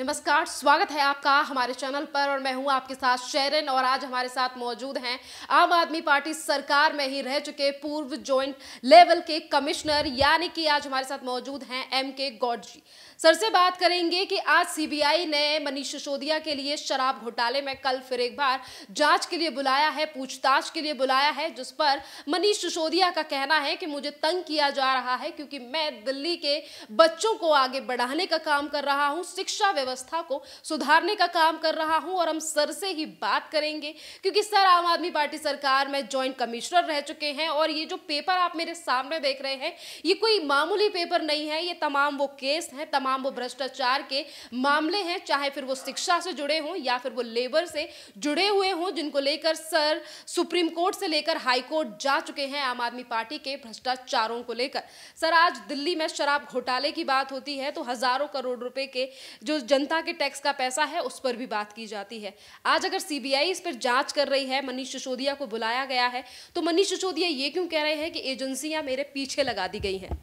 नमस्कार स्वागत है आपका हमारे चैनल पर और मैं हूं आपके साथ शेरन और आज हमारे साथ मौजूद हैं आम आदमी पार्टी सरकार में ही रह चुके पूर्व जॉइंट लेवल के कमिश्नर यानी कि आज हमारे साथ मौजूद हैं एम के गौड जी सर से बात करेंगे कि आज सीबीआई ने मनीष सिसोदिया के लिए शराब घोटाले में कल फिर एक बार जांच के लिए बुलाया है पूछताछ के लिए बुलाया है जिस पर मनीष सिसोदिया का कहना है कि मुझे तंग किया जा रहा है क्योंकि मैं दिल्ली के बच्चों को आगे बढ़ाने का काम कर रहा हूँ शिक्षा व्यवस्था को सुधारने का काम कर रहा हूं और हम सर से ही बात करेंगे क्योंकि सर आम आदमी पार्टी सरकार में ज्वाइंट कमिश्नर रह चुके हैं और ये जो पेपर आप मेरे सामने देख रहे हैं ये कोई मामूली पेपर नहीं है ये तमाम वो केस हैं तमाम वो भ्रष्टाचार के मामले हैं चाहे फिर वो शिक्षा से जुड़े हों या फिर वो लेबर से जुड़े हुए हों जिनको लेकर सर सुप्रीम कोर्ट से लेकर हाईकोर्ट जा चुके हैं आम आदमी पार्टी के भ्रष्टाचारों को लेकर सर आज दिल्ली में शराब घोटाले की बात होती है तो हजारों करोड़ रुपए के जो जनता के टैक्स का पैसा है उस पर भी बात की जाती है आज अगर सीबीआई इस पर जांच कर रही है मनीष सिसोदिया को बुलाया गया है तो मनीष सिसोदिया ये क्यों कह रहे हैं कि एजेंसियां मेरे पीछे लगा दी गई हैं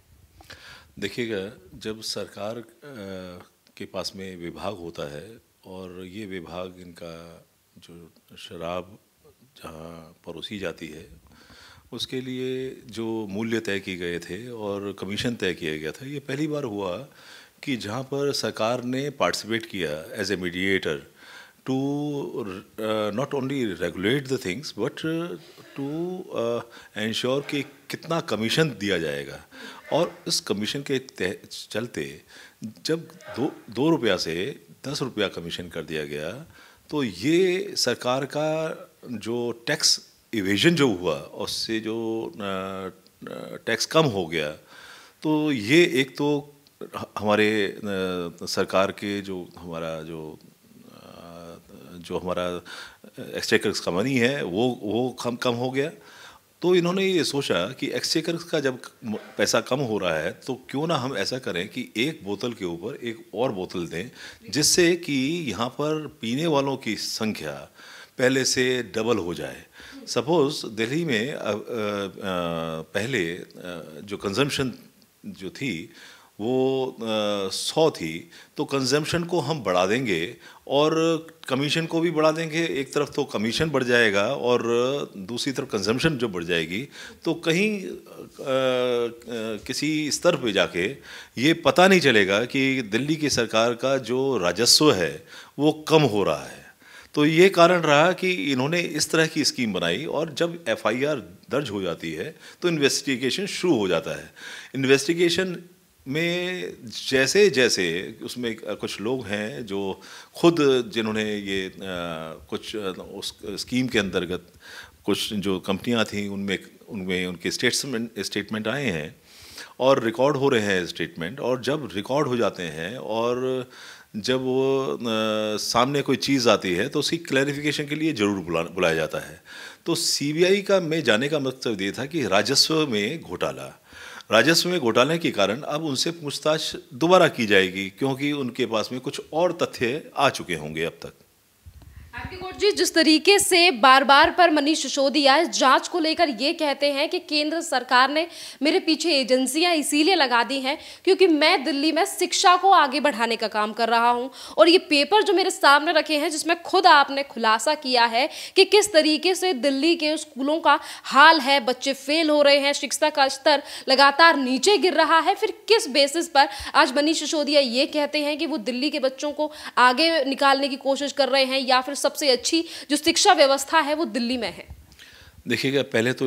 देखिएगा जब सरकार के पास में विभाग होता है और ये विभाग इनका जो शराब जहाँ परोसी जाती है उसके लिए जो मूल्य तय किए गए थे और कमीशन तय किया गया था ये पहली बार हुआ कि जहाँ पर सरकार ने पार्टिसिपेट किया as a mediator to not only regulate the things but to ensure कि कितना कमीशन दिया जाएगा और इस कमीशन के चलते जब दो दो रुपया से दस रुपया कमीशन कर दिया गया तो ये सरकार का जो टैक्स इवेजन जो हुआ उससे जो टैक्स uh, uh, कम हो गया तो ये एक तो हमारे सरकार के जो हमारा जो जो हमारा एक्सचेकर्स का मनी है वो वो कम कम हो गया तो इन्होंने ये सोचा कि एक्सचेकर्स का जब पैसा कम हो रहा है तो क्यों ना हम ऐसा करें कि एक बोतल के ऊपर एक और बोतल दें जिससे कि यहाँ पर पीने वालों की संख्या पहले से डबल हो जाए सपोज़ दिल्ली में पहले जो कंजम्पशन जो थी वो सौ थी तो कंजम्पशन को हम बढ़ा देंगे और कमीशन को भी बढ़ा देंगे एक तरफ तो कमीशन बढ़ जाएगा और दूसरी तरफ कंजम्पशन जो बढ़ जाएगी तो कहीं आ, किसी स्तर पे जाके ये पता नहीं चलेगा कि दिल्ली की सरकार का जो राजस्व है वो कम हो रहा है तो ये कारण रहा कि इन्होंने इस तरह की स्कीम बनाई और जब एफआईआर दर्ज हो जाती है तो इन्वेस्टिगेशन शुरू हो जाता है इन्वेस्टिगेशन में जैसे जैसे उसमें कुछ लोग हैं जो खुद जिन्होंने ये कुछ उस स्कीम के अंतर्गत कुछ जो कंपनियां थीं उनमें उनमें उनके स्टेटमेंट स्टेटमेंट आए हैं और रिकॉर्ड हो रहे हैं स्टेटमेंट और जब रिकॉर्ड हो जाते हैं और जब वो आ, सामने कोई चीज़ आती है तो उसकी क्लैरिफिकेशन के लिए ज़रूर बुला बुलाया जाता है तो सीबीआई का में जाने का मतलब ये था कि राजस्व में घोटाला राजस्व में घोटाले के कारण अब उनसे पूछताछ दोबारा की जाएगी क्योंकि उनके पास में कुछ और तथ्य आ चुके होंगे अब तक प्रताप जी जिस तरीके से बार बार पर मनीष सिसोदिया इस जांच को लेकर ये कहते हैं कि केंद्र सरकार ने मेरे पीछे एजेंसियां इसीलिए लगा दी हैं क्योंकि मैं दिल्ली में शिक्षा को आगे बढ़ाने का काम कर रहा हूं और ये पेपर जो मेरे सामने रखे हैं जिसमें खुद आपने खुलासा किया है कि किस तरीके से दिल्ली के स्कूलों का हाल है बच्चे फेल हो रहे हैं शिक्षा का स्तर लगातार नीचे गिर रहा है फिर किस बेसिस पर आज मनीष सिसोदिया ये कहते हैं कि वो दिल्ली के बच्चों को आगे निकालने की कोशिश कर रहे हैं या फिर सबसे अच्छी जो शिक्षा व्यवस्था है वो दिल्ली में है देखिएगा पहले तो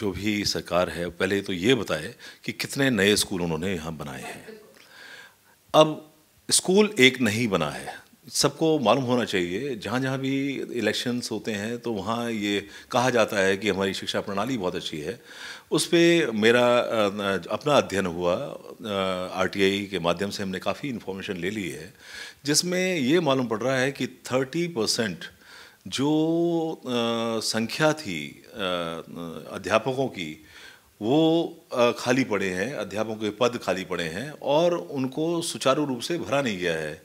जो भी सरकार है पहले तो ये बताए कि कितने नए स्कूल उन्होंने यहाँ बनाए हैं अब स्कूल एक नहीं बना है सबको मालूम होना चाहिए जहाँ जहाँ भी इलेक्शंस होते हैं तो वहाँ ये कहा जाता है कि हमारी शिक्षा प्रणाली बहुत अच्छी है उस पर मेरा अपना अध्ययन हुआ आरटीआई के माध्यम से हमने काफ़ी इन्फॉर्मेशन ले ली है जिसमें ये मालूम पड़ रहा है कि थर्टी परसेंट जो संख्या थी अध्यापकों की वो खाली पड़े हैं अध्यापकों के पद खाली पड़े हैं और उनको सुचारू रूप से भरा नहीं गया है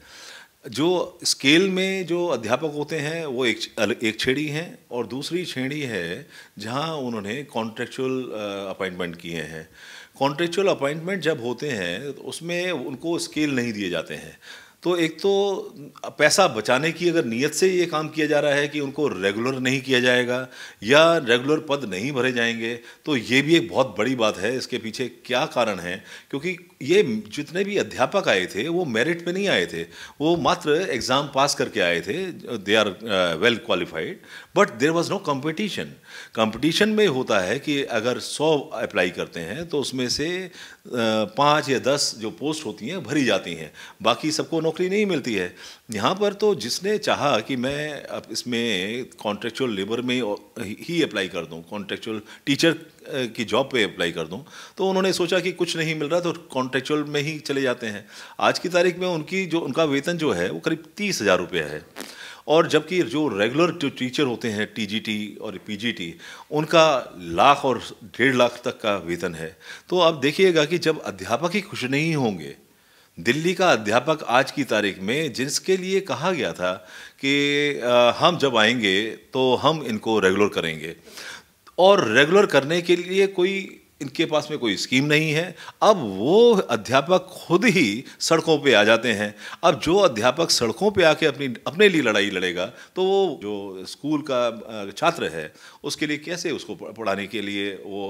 जो स्केल में जो अध्यापक होते हैं वो एक एक छेड़ी हैं और दूसरी छेड़ी है जहाँ उन्होंने कॉन्ट्रेक्चुअल अपॉइंटमेंट किए हैं कॉन्ट्रेक्चुअल अपॉइंटमेंट जब होते हैं तो उसमें उनको स्केल नहीं दिए जाते हैं तो एक तो पैसा बचाने की अगर नीयत से ये काम किया जा रहा है कि उनको रेगुलर नहीं किया जाएगा या रेगुलर पद नहीं भरे जाएंगे तो ये भी एक बहुत बड़ी बात है इसके पीछे क्या कारण है क्योंकि ये जितने भी अध्यापक आए थे वो मेरिट पे नहीं आए थे वो मात्र एग्ज़ाम पास करके आए थे they are well qualified but there was no competition competition में होता है कि अगर सौ अप्लाई करते हैं तो उसमें से uh, पाँच या दस जो पोस्ट होती हैं भरी जाती हैं बाकी सबको नौकरी नहीं मिलती है यहाँ पर तो जिसने चाहा कि मैं अब इसमें कॉन्ट्रेक्चुअल लेबर में ही अप्लाई कर दूँ कॉन्ट्रेक्चुअल टीचर की जॉब पे अप्लाई कर दूं तो उन्होंने सोचा कि कुछ नहीं मिल रहा तो कॉन्ट्रेक्चुअल में ही चले जाते हैं आज की तारीख में उनकी जो उनका वेतन जो है वो करीब तीस हज़ार रुपया है और जबकि जो रेगुलर जो टीचर होते हैं टीजीटी और पीजीटी उनका लाख और डेढ़ लाख तक का वेतन है तो आप देखिएगा कि जब अध्यापक ही खुश नहीं होंगे दिल्ली का अध्यापक आज की तारीख में जिसके लिए कहा गया था कि हम जब आएंगे तो हम इनको रेगुलर करेंगे और रेगुलर करने के लिए कोई इनके पास में कोई स्कीम नहीं है अब वो अध्यापक खुद ही सड़कों पे आ जाते हैं अब जो अध्यापक सड़कों पे आके अपनी अपने लिए लड़ाई लड़ेगा तो वो जो स्कूल का छात्र है उसके लिए कैसे उसको पढ़ाने के लिए वो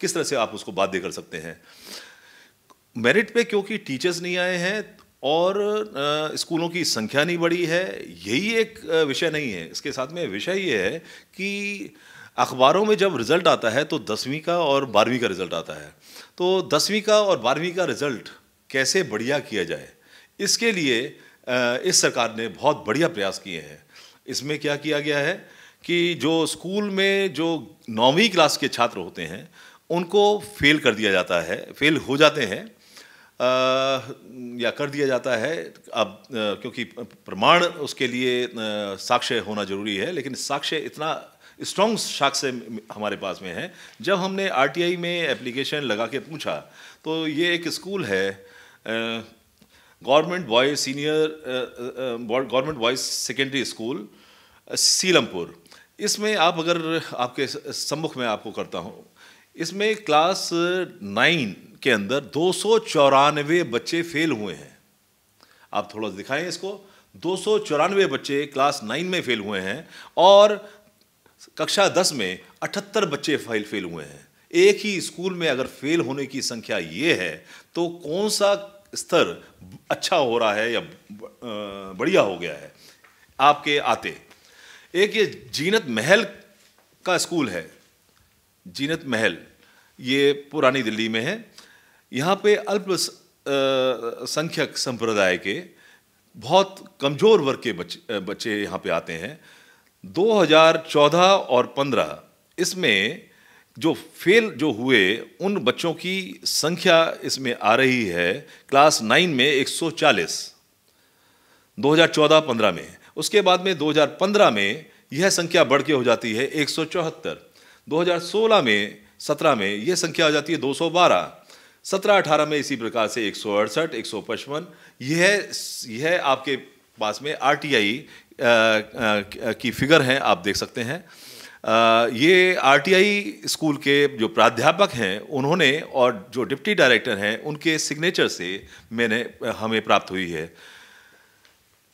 किस तरह से आप उसको बाध्य कर सकते हैं मेरिट पे क्योंकि टीचर्स नहीं आए हैं और स्कूलों की संख्या नहीं बढ़ी है यही एक विषय नहीं है इसके साथ में विषय ये है कि अखबारों में जब रिज़ल्ट आता है तो दसवीं का और बारहवीं का रिज़ल्ट आता है तो दसवीं का और बारहवीं का रिज़ल्ट कैसे बढ़िया किया जाए इसके लिए इस सरकार ने बहुत बढ़िया प्रयास किए हैं इसमें क्या किया गया है कि जो स्कूल में जो नौवीं क्लास के छात्र होते हैं उनको फेल कर दिया जाता है फेल हो जाते हैं या कर दिया जाता है अब क्योंकि प्रमाण उसके लिए साक्ष्य होना जरूरी है लेकिन साक्ष्य इतना स्ट्रॉन्ग शख्स हमारे पास में है जब हमने आरटीआई में एप्लीकेशन लगा के पूछा तो ये एक स्कूल है government boys senior government boys secondary school Seelampur इसमें आप अगर आपके सम्मुख में आपको करता हूँ इसमें क्लास नाइन के अंदर दो सौ चौरानवे बच्चे फेल हुए हैं आप थोड़ा दिखाएं इसको दो सौ चौरानवे बच्चे क्लास नाइन में फेल हुए हैं और कक्षा दस में अठहत्तर बच्चे फाइल फेल हुए हैं एक ही स्कूल में अगर फेल होने की संख्या ये है तो कौन सा स्तर अच्छा हो रहा है या बढ़िया हो गया है आपके आते एक ये जीनत महल का स्कूल है जीनत महल ये पुरानी दिल्ली में है यहाँ पे अल्प संख्यक संप्रदाय के बहुत कमज़ोर वर्ग के बच्चे बच्चे यहाँ पे आते हैं 2014 और 15 इसमें जो फेल जो हुए उन बच्चों की संख्या इसमें आ रही है क्लास नाइन में 140 2014-15 में उसके बाद में 2015 में यह संख्या बढ़ के हो जाती है एक 2016 में 17 में यह संख्या हो जाती है 212 सत्रह अठारह में इसी प्रकार से एक सौ अड़सठ एक सौ पचपन यह यह आपके पास में आरटीआई की फिगर हैं आप देख सकते हैं ये आरटीआई स्कूल के जो प्राध्यापक हैं उन्होंने और जो डिप्टी डायरेक्टर हैं उनके सिग्नेचर से मैंने हमें प्राप्त हुई है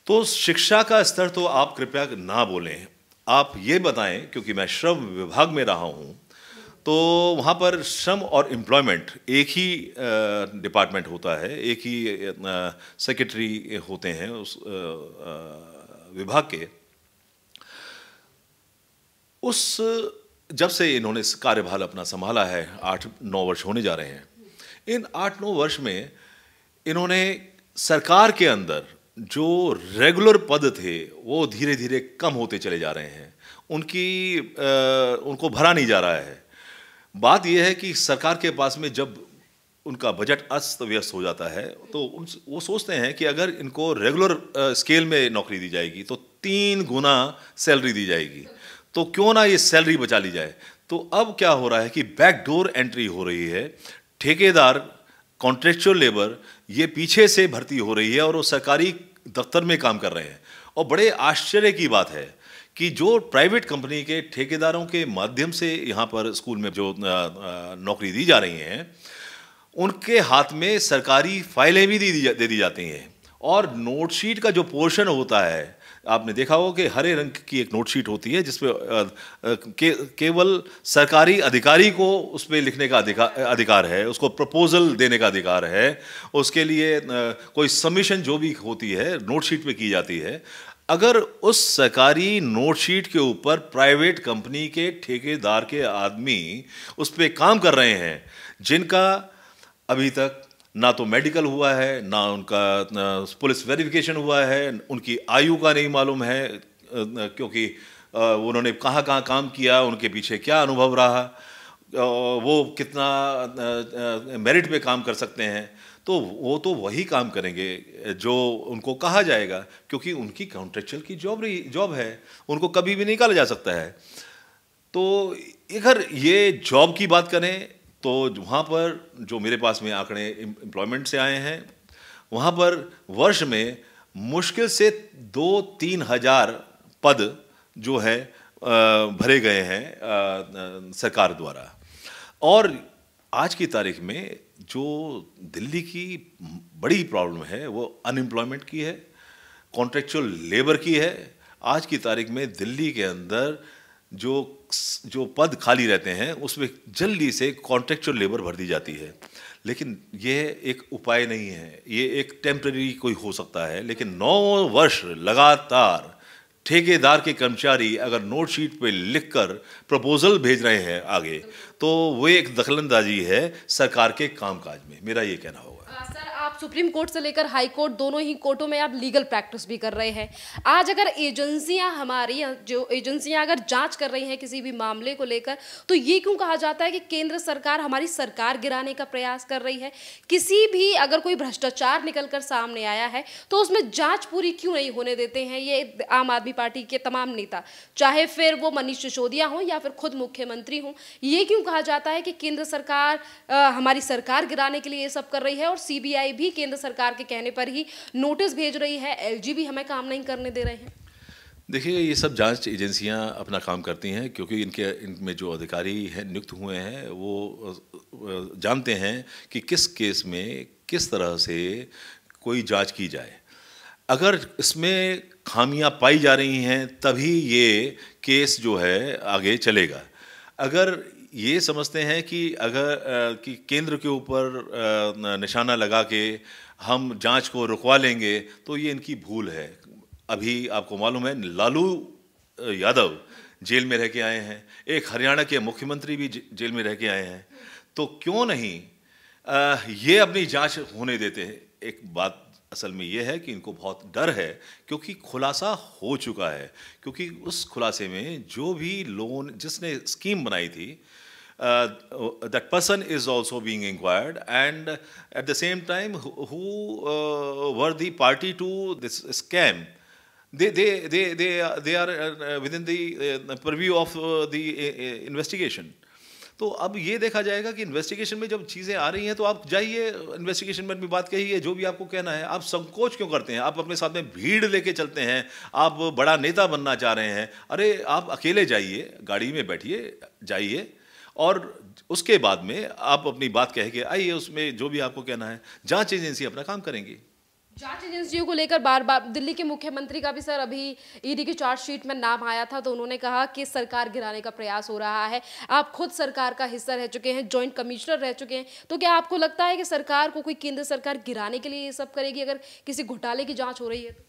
तो शिक्षा का स्तर तो आप कृपया ना बोलें आप ये बताएं क्योंकि मैं श्रम विभाग में रहा हूँ तो वहाँ पर श्रम और एम्प्लॉयमेंट एक ही डिपार्टमेंट होता है एक ही सेक्रेटरी होते हैं उस आ, आ, विभाग के उस जब से इन्होंने कार्यभार अपना संभाला है आठ नौ वर्ष होने जा रहे हैं इन आठ नौ वर्ष में इन्होंने सरकार के अंदर जो रेगुलर पद थे वो धीरे धीरे कम होते चले जा रहे हैं उनकी आ, उनको भरा नहीं जा रहा है बात यह है कि सरकार के पास में जब उनका बजट अस्त व्यस्त हो जाता है तो उन वो सोचते हैं कि अगर इनको रेगुलर स्केल में नौकरी दी जाएगी तो तीन गुना सैलरी दी जाएगी तो क्यों ना ये सैलरी बचा ली जाए तो अब क्या हो रहा है कि बैकडोर एंट्री हो रही है ठेकेदार कॉन्ट्रेक्चुअल लेबर ये पीछे से भर्ती हो रही है और वो सरकारी दफ्तर में काम कर रहे हैं और बड़े आश्चर्य की बात है कि जो प्राइवेट कंपनी के ठेकेदारों के माध्यम से यहाँ पर स्कूल में जो नौकरी दी जा रही हैं उनके हाथ में सरकारी फाइलें भी दे दी दे दी जाती हैं और नोट शीट का जो पोर्शन होता है आपने देखा होगा कि हरे रंग की एक नोट शीट होती है जिसपे के, केवल सरकारी अधिकारी को उस पर लिखने का अधिकार अधिकार है उसको प्रपोजल देने का अधिकार है उसके लिए कोई सबमिशन जो भी होती है नोट शीट पे की जाती है अगर उस सरकारी नोट शीट के ऊपर प्राइवेट कंपनी के ठेकेदार के आदमी उस पर काम कर रहे हैं जिनका अभी तक ना तो मेडिकल हुआ है ना उनका पुलिस वेरिफिकेशन हुआ है उनकी आयु का नहीं मालूम है क्योंकि उन्होंने कहाँ कहाँ काम किया उनके पीछे क्या अनुभव रहा वो कितना मेरिट पे काम कर सकते हैं तो वो तो वही काम करेंगे जो उनको कहा जाएगा क्योंकि उनकी कॉन्ट्रेक्चुअल की जॉब रही जॉब है उनको कभी भी निकाला जा सकता है तो अगर ये जॉब की बात करें तो वहाँ पर जो मेरे पास में आंकड़े एम्प्लॉयमेंट से आए हैं वहाँ पर वर्ष में मुश्किल से दो तीन हजार पद जो है भरे गए हैं सरकार द्वारा और आज की तारीख में जो दिल्ली की बड़ी प्रॉब्लम है वो अनएम्प्लॉयमेंट की है कॉन्ट्रेक्चुअल लेबर की है आज की तारीख में दिल्ली के अंदर जो जो पद खाली रहते हैं उसमें जल्दी से कॉन्ट्रेक्चुअल लेबर भर दी जाती है लेकिन यह एक उपाय नहीं है ये एक टेम्प्रेरी कोई हो सकता है लेकिन नौ वर्ष लगातार ठेकेदार के कर्मचारी अगर नोट शीट पे लिखकर प्रपोजल भेज रहे हैं आगे तो वो एक दखलंदाजी है सरकार के कामकाज में मेरा ये कहना होगा आप सुप्रीम कोर्ट से लेकर हाई कोर्ट दोनों ही कोर्टों में आप लीगल प्रैक्टिस भी कर रहे हैं आज अगर एजेंसियां हमारी जो एजेंसियां अगर जांच कर रही हैं किसी भी मामले को लेकर तो ये क्यों कहा जाता है कि केंद्र सरकार हमारी सरकार गिराने का प्रयास कर रही है किसी भी अगर कोई भ्रष्टाचार निकल कर सामने आया है तो उसमें जाँच पूरी क्यों नहीं होने देते हैं ये आम आदमी पार्टी के तमाम नेता चाहे फिर वो मनीष सिसोदिया हों या फिर खुद मुख्यमंत्री हों ये क्यों कहा जाता है कि केंद्र सरकार हमारी सरकार गिराने के लिए ये सब कर रही है और सीबीआई भी भी केंद्र सरकार के कहने पर ही नोटिस भेज रही है एल भी हमें काम नहीं करने दे रहे हैं देखिए ये सब जांच एजेंसियां अपना काम करती हैं क्योंकि इनके इनमें जो अधिकारी हैं नियुक्त हुए हैं वो जानते हैं कि किस केस में किस तरह से कोई जांच की जाए अगर इसमें खामियां पाई जा रही हैं तभी ये केस जो है आगे चलेगा अगर ये समझते हैं कि अगर कि केंद्र के ऊपर निशाना लगा के हम जांच को रुकवा लेंगे तो ये इनकी भूल है अभी आपको मालूम है लालू यादव जेल में रह के आए हैं एक हरियाणा के मुख्यमंत्री भी जेल में रह के आए हैं तो क्यों नहीं आ, ये अपनी जांच होने देते हैं एक बात असल में ये है कि इनको बहुत डर है क्योंकि खुलासा हो चुका है क्योंकि उस खुलासे में जो भी लोन जिसने स्कीम बनाई थी uh, that person is also being inquired and at the same time who, who were the party to this scam they they they they are, they are within the purview of the investigation तो अब ये देखा जाएगा कि investigation में जब चीज़ें आ रही हैं तो आप जाइए इन्वेस्टिगेशन में भी बात कहिए जो भी आपको कहना है आप संकोच क्यों करते हैं आप अपने साथ में भीड़ लेके चलते हैं आप बड़ा नेता बनना चाह रहे हैं अरे आप अकेले जाइए गाड़ी में बैठिए जाइए और उसके बाद में आप अपनी बात कह के आइए उसमें जो भी आपको कहना है जांच एजेंसी अपना काम करेंगी जांच एजेंसियों को लेकर बार बार दिल्ली के मुख्यमंत्री का भी सर अभी ईडी की चार्जशीट में नाम आया था तो उन्होंने कहा कि सरकार गिराने का प्रयास हो रहा है आप खुद सरकार का हिस्सा रह चुके हैं जॉइंट कमिश्नर रह चुके हैं तो क्या आपको लगता है कि सरकार को कोई केंद्र सरकार गिराने के लिए ये सब करेगी अगर किसी घोटाले की जाँच हो रही है तो?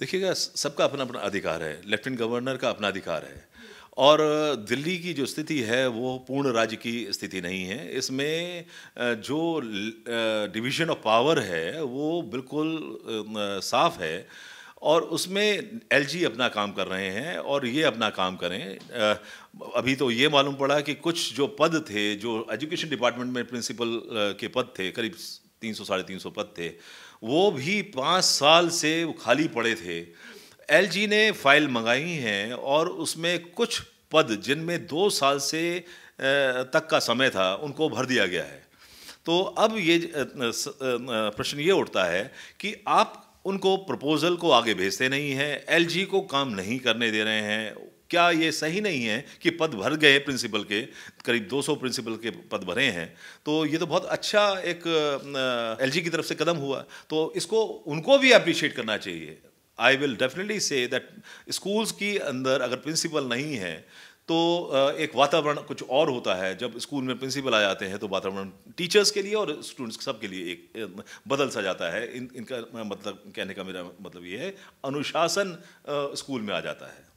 देखिएगा सबका अपना अपना अधिकार है लेफ्टिनेंट गवर्नर का अपना अधिकार है और दिल्ली की जो स्थिति है वो पूर्ण राज्य की स्थिति नहीं है इसमें जो डिवीजन ऑफ पावर है वो बिल्कुल साफ है और उसमें एलजी अपना काम कर रहे हैं और ये अपना काम करें अभी तो ये मालूम पड़ा कि कुछ जो पद थे जो एजुकेशन डिपार्टमेंट में प्रिंसिपल के पद थे करीब तीन सौ साढ़े तीन सौ पद थे वो भी पाँच साल से खाली पड़े थे एल ने फाइल मंगाई हैं और उसमें कुछ पद जिनमें दो साल से तक का समय था उनको भर दिया गया है तो अब ये प्रश्न ये उठता है कि आप उनको प्रपोजल को आगे भेजते नहीं हैं एल को काम नहीं करने दे रहे हैं क्या ये सही नहीं है कि पद भर गए प्रिंसिपल के करीब 200 प्रिंसिपल के पद भरे हैं तो ये तो बहुत अच्छा एक एल की तरफ से कदम हुआ तो इसको उनको भी अप्रिशिएट करना चाहिए I will definitely say that schools के अंदर अगर प्रिंसिपल नहीं है तो एक वातावरण कुछ और होता है जब स्कूल में प्रिंसिपल आ जाते हैं तो वातावरण टीचर्स के लिए और स्टूडेंट्स सब के लिए एक बदल सा जाता है इन इनका मतलब कहने का मेरा मतलब ये है अनुशासन स्कूल में आ जाता है